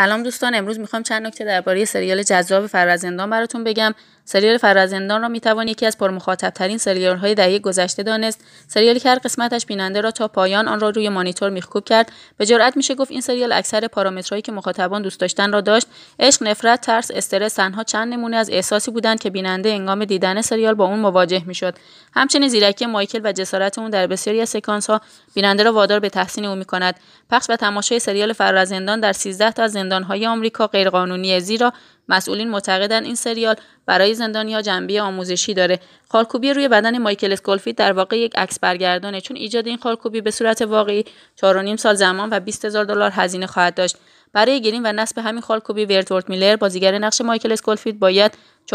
سلام دوستان امروز میخوام چند نکته درباره سریال جذاب فرازندان براتون بگم سریال فرازندان را میتوان یکی از پرمخاطب ترین سریال های دهه گذشته دانست سریالی که هر قسمتش بیننده را تا پایان آن را روی مانیتور میخکوب کرد به جرأت میشه گفت این سریال اکثر پارامترهایی که مخاطبان دوست داشتن را داشت عشق نفرت ترس استرس تنها چند نمونه از احساسی بودند که بیننده انگام دیدن سریال با اون مواجه میشد همچنین زیرکی مایکل و جسارت اون در بسیاری از سکانس ها بیننده را وادار به تحسین او میکند پخش و تماشای سریال فرازندان در 13 تا از زندانهای آمریکا غیرقانونی زیرا مسئولین معتقدند این سریال برای زندانیا جنبه آموزشی داره خالکوبی روی بدن مایکل اسکولفید در واقع یک عکس برگردانه چون ایجاد این خالکوبی به صورت واقعی 4.5 سال زمان و 20 هزار دلار هزینه خواهد داشت برای گرین و نصب همین خالکوبی ورتورت میلر بازیگر نقش مایکل اسکولفید باید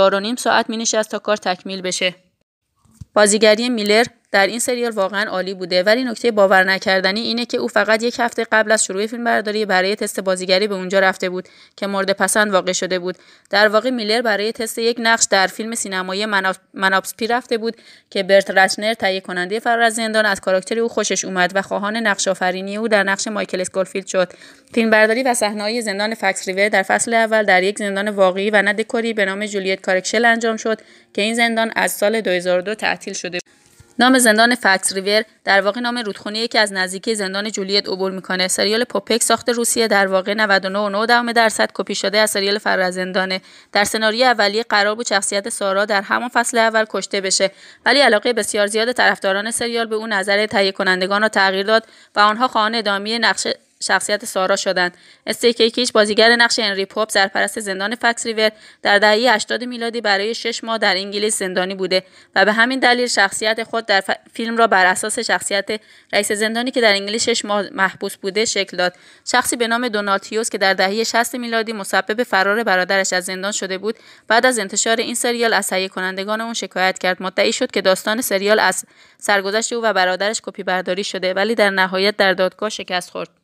4.5 ساعت مینشست تا کار تکمیل بشه بازیگری میلر در این سریال واقعا عالی بوده ولی نکته باور نکردنی اینه که او فقط یک هفته قبل از شروع فیلمبرداری برای تست بازیگری به اونجا رفته بود که مورد پسند واقع شده بود در واقع میلر برای تست یک نقش در فیلم سینمایی منابسپی رفته بود که برت رتنر تهیه کننده فرار از زندان از کاراکتر او خوشش اومد و خواهان نقش آفرینی او در نقش مایکل اسکولفیلد شد فیلمبرداری و صحنهای زندان فکس ریور در فصل اول در یک زندان واقعی و نه به نام جولیت کارکشل انجام شد که این زندان از سال 2002 تعطیل شده نام زندان فکس ریور در واقع نام رودخونه که از نزدیکی زندان جولیت عبور میکنه سریال پوپک ساخت روسیه در واقع 99.9 درصد کپی شده از سریال فرزندانه. در سناریوی اولیه قرار بود شخصیت سارا در همان فصل اول کشته بشه ولی علاقه بسیار زیاد طرفداران سریال به اون نظر تهیه کنندگان را تغییر داد و آنها خواهان ادامه نقشه شخصیت سارا شدند استیکی بازیگر نقش انری پاپ سرپرست زندان فکس ریور در دهه 80 میلادی برای شش ماه در انگلیس زندانی بوده و به همین دلیل شخصیت خود در فیلم را بر اساس شخصیت رئیس زندانی که در انگلیس شش ماه محبوس بوده شکل داد شخصی به نام دونالد که در دهه 60 میلادی مسبب فرار برادرش از زندان شده بود بعد از انتشار این سریال از تهیه کنندگان اون شکایت کرد مدعی شد که داستان سریال از سرگذشت او و برادرش کپی برداری شده ولی در نهایت در دادگاه شکست خورد